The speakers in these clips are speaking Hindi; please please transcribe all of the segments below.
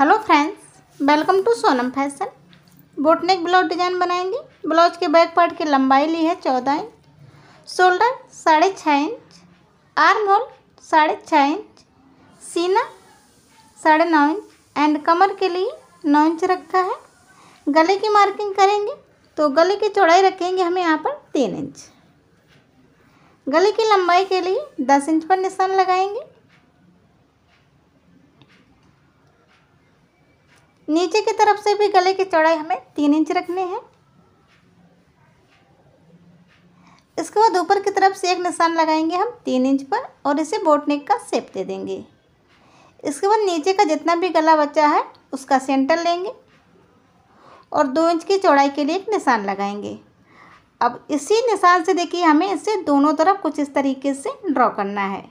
hello friends welcome to Sonam fashion boatneck blouse design बनाएंगे ब्लाउज के बैक पार्ट की लंबाई ली है चौदह इंच शोल्डर साढ़े छः इंच आर्म होल साढ़े छः इंच सीना साढ़े नौ इंच एंड कमर के लिए नौ इंच रखा है गले की मार्किंग करेंगे तो गले की चौड़ाई रखेंगे हमें यहाँ पर तीन इंच गले की लंबाई के लिए दस इंच पर निशान लगाएंगे नीचे की तरफ से भी गले की चौड़ाई हमें तीन इंच रखनी है इसके बाद ऊपर की तरफ से एक निशान लगाएंगे हम तीन इंच पर और इसे बोटनेक का सेप दे देंगे इसके बाद नीचे का जितना भी गला बचा है उसका सेंटर लेंगे और दो इंच की चौड़ाई के लिए एक निशान लगाएंगे अब इसी निशान से देखिए हमें इसे दोनों तरफ कुछ इस तरीके से ड्रॉ करना है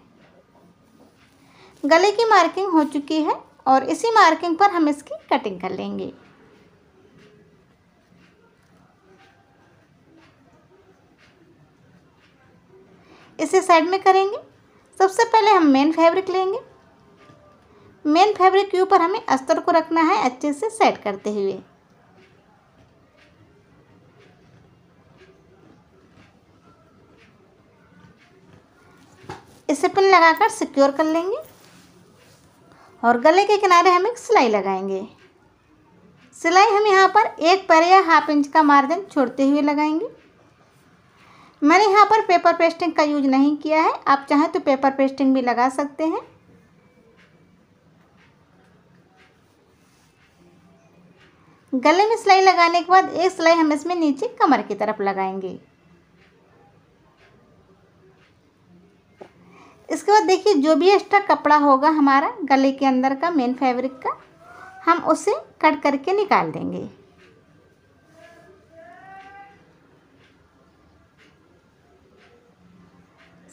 गले की मार्किंग हो चुकी है और इसी मार्किंग पर हम इसकी कटिंग कर लेंगे इसे साइड में करेंगे सबसे पहले हम मेन फैब्रिक लेंगे मेन फैब्रिक के ऊपर हमें अस्तर को रखना है अच्छे से सेट करते हुए इसे पिन लगाकर सिक्योर कर लेंगे और गले के किनारे हम एक सिलाई लगाएंगे सिलाई हम यहाँ पर एक पैर या हाफ इंच का मार्जिन छोड़ते हुए लगाएंगे मैंने यहाँ पर पेपर पेस्टिंग का यूज नहीं किया है आप चाहें तो पेपर पेस्टिंग भी लगा सकते हैं गले में सिलाई लगाने के बाद एक सिलाई हम इसमें नीचे कमर की तरफ लगाएंगे इसके बाद देखिए जो भी एक्स्ट्रा कपड़ा होगा हमारा गले के अंदर का मेन फैब्रिक का हम उसे कट करके निकाल देंगे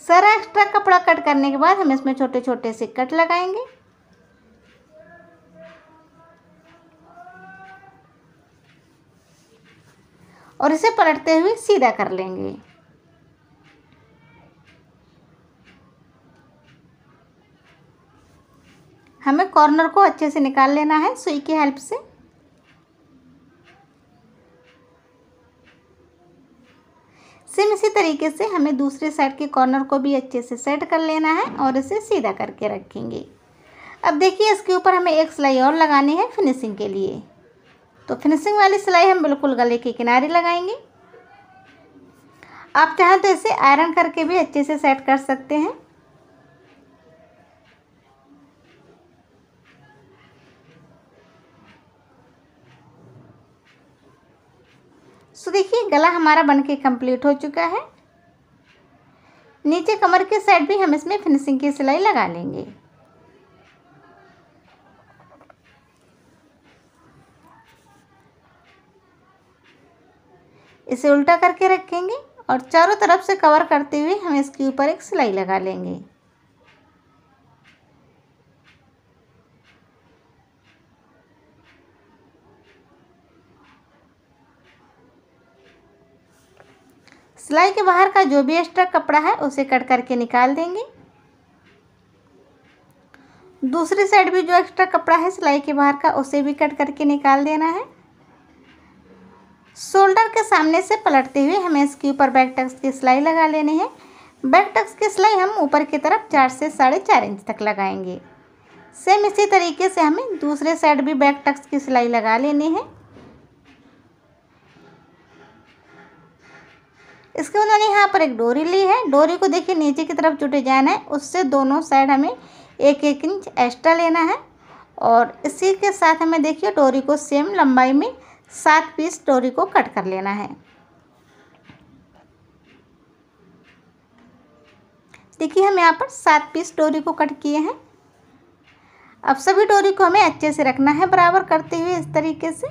सारा एक्स्ट्रा कपड़ा कट करने के बाद हम इसमें छोटे छोटे से कट लगाएंगे और इसे पलटते हुए सीधा कर लेंगे हमें कॉर्नर को अच्छे से निकाल लेना है सुई की हेल्प से सेम इसी तरीके से हमें दूसरे साइड के कॉर्नर को भी अच्छे से सेट कर लेना है और इसे सीधा करके रखेंगे अब देखिए इसके ऊपर हमें एक सिलाई और लगानी है फिनिशिंग के लिए तो फिनिशिंग वाली सिलाई हम बिल्कुल गले के किनारे लगाएंगे आप चाहें तो इसे आयरन करके भी अच्छे से सेट कर सकते हैं सो देखिए गला हमारा बन के कम्प्लीट हो चुका है नीचे कमर के साइड भी हम इसमें फिनिशिंग की सिलाई लगा लेंगे इसे उल्टा करके रखेंगे और चारों तरफ से कवर करते हुए हम इसके ऊपर एक सिलाई लगा लेंगे सिलाई के बाहर का जो भी एक्स्ट्रा कपड़ा है उसे कट करके निकाल देंगे दूसरी साइड भी जो एक्स्ट्रा कपड़ा है सिलाई के बाहर का उसे भी कट करके निकाल देना है शोल्डर के सामने से पलटते हुए हमें इसके ऊपर बैक टक्स की सिलाई लगा लेनी है बैक टक्स की सिलाई हम ऊपर की तरफ चार से साढ़े चार इंच तक लगाएंगे सेम इसी तरीके से हमें दूसरे साइड भी बैक टक्स की सिलाई लगा लेनी है इसके बाद मैंने यहाँ पर एक डोरी ली है डोरी को देखिए नीचे की तरफ जो डिजाइन है उससे दोनों साइड हमें एक एक इंच एक्स्ट्रा लेना है और इसी के साथ हमें देखिए डोरी को सेम लंबाई में सात पीस डोरी को कट कर लेना है देखिए हम यहाँ पर सात पीस डोरी को कट किए हैं अब सभी डोरी को हमें अच्छे से रखना है बराबर करते हुए इस तरीके से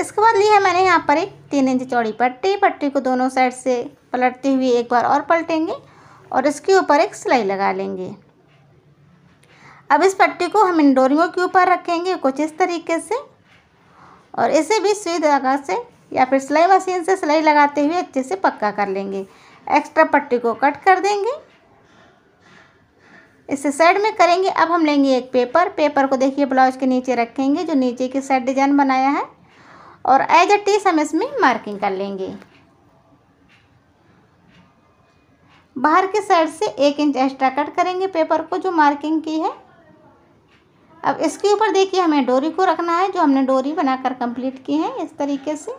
इसके बाद ली है मैंने यहाँ पर एक तीन इंच चौड़ी पट्टी पट्टी को दोनों साइड से पलटते हुए एक बार और पलटेंगे और इसके ऊपर एक सिलाई लगा लेंगे अब इस पट्टी को हम इन डोरियों के ऊपर रखेंगे कुछ इस तरीके से और इसे भी सुई धागा से या फिर सिलाई मशीन से सिलाई लगाते हुए अच्छे से पक्का कर लेंगे एक्स्ट्रा पट्टी को कट कर देंगे इसे साइड में करेंगे अब हम लेंगे एक पेपर पेपर को देखिए ब्लाउज के नीचे रखेंगे जो नीचे की साइड डिजाइन बनाया है और एज इट इज हम इसमें मार्किंग कर लेंगे बाहर के साइड से एक इंच एक्स्ट्रा कट करेंगे पेपर को जो मार्किंग की है अब इसके ऊपर देखिए हमें डोरी को रखना है जो हमने डोरी बनाकर कंप्लीट की है इस तरीके से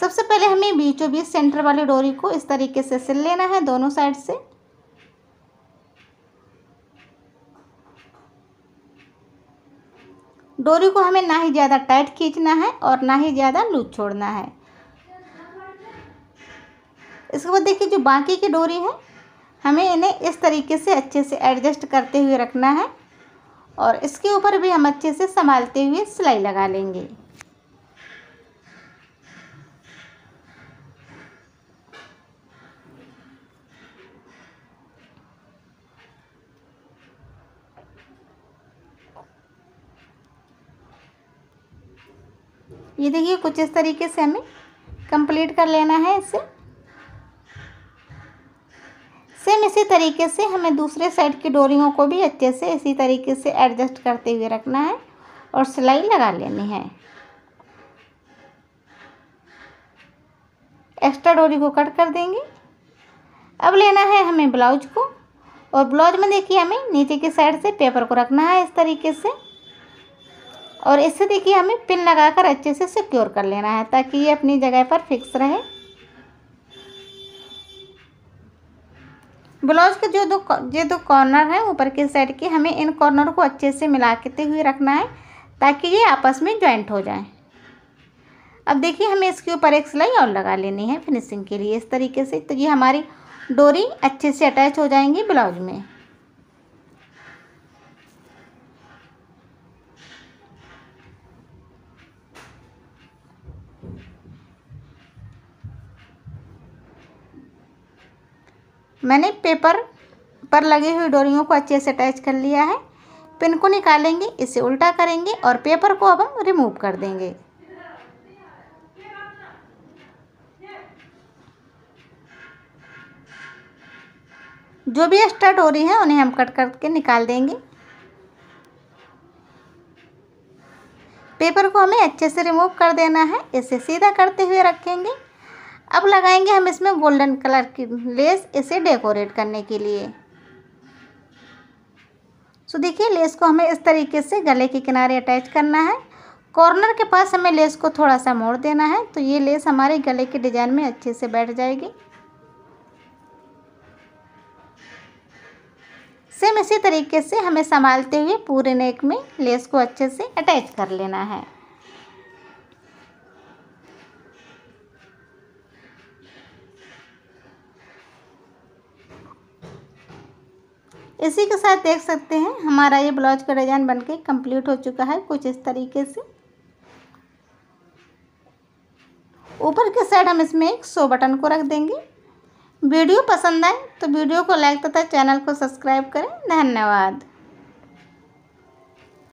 सबसे पहले हमें बीचों बीच सेंटर वाली डोरी को इस तरीके से सिल लेना है दोनों साइड से डोरी को हमें ना ही ज़्यादा टाइट खींचना है और ना ही ज़्यादा लूज छोड़ना है इसके बाद देखिए जो बाकी की डोरी है हमें इन्हें इस तरीके से अच्छे से एडजस्ट करते हुए रखना है और इसके ऊपर भी हम अच्छे से संभालते हुए सिलाई लगा लेंगे ये देखिए कुछ इस तरीके से हमें कंप्लीट कर लेना है इसे सेम इसी तरीके से हमें दूसरे साइड की डोरियों को भी अच्छे से इसी तरीके से एडजस्ट करते हुए रखना है और सिलाई लगा लेनी है एक्स्ट्रा डोरी को कट कर देंगे अब लेना है हमें ब्लाउज को और ब्लाउज में देखिए हमें नीचे की साइड से पेपर को रखना है इस तरीके से और इससे देखिए हमें पिन लगाकर अच्छे से सिक्योर कर लेना है ताकि ये अपनी जगह पर फिक्स रहे ब्लाउज के जो दो ये दो कॉर्नर हैं ऊपर के साइड के हमें इन कॉर्नर को अच्छे से मिला के हुए रखना है ताकि ये आपस में ज्वाइंट हो जाए अब देखिए हमें इसके ऊपर एक सिलाई और लगा लेनी है फिनिशिंग के लिए इस तरीके से तो ये हमारी डोरी अच्छे से अटैच हो जाएंगी ब्लाउज में मैंने पेपर पर लगी हुई डोरियों को अच्छे से अटैच कर लिया है पिन को निकालेंगे इसे उल्टा करेंगे और पेपर को अब हम रिमूव कर देंगे जो भी एक्स्ट्रा डोरी है उन्हें हम कट करके निकाल देंगे पेपर को हमें अच्छे से रिमूव कर देना है इसे सीधा करते हुए रखेंगे अब लगाएंगे हम इसमें गोल्डन कलर की लेस इसे डेकोरेट करने के लिए सो देखिए लेस को हमें इस तरीके से गले के किनारे अटैच करना है कॉर्नर के पास हमें लेस को थोड़ा सा मोड़ देना है तो ये लेस हमारे गले के डिज़ाइन में अच्छे से बैठ जाएगी सेम इसी तरीके से हमें संभालते हुए पूरे नेक में लेस को अच्छे से अटैच कर लेना है इसी के साथ देख सकते हैं हमारा ये ब्लाउज का डिज़ाइन बनके कंप्लीट हो चुका है कुछ इस तरीके से ऊपर के साइड हम इसमें एक सो बटन को रख देंगे वीडियो पसंद आए तो वीडियो को लाइक तथा चैनल को सब्सक्राइब करें धन्यवाद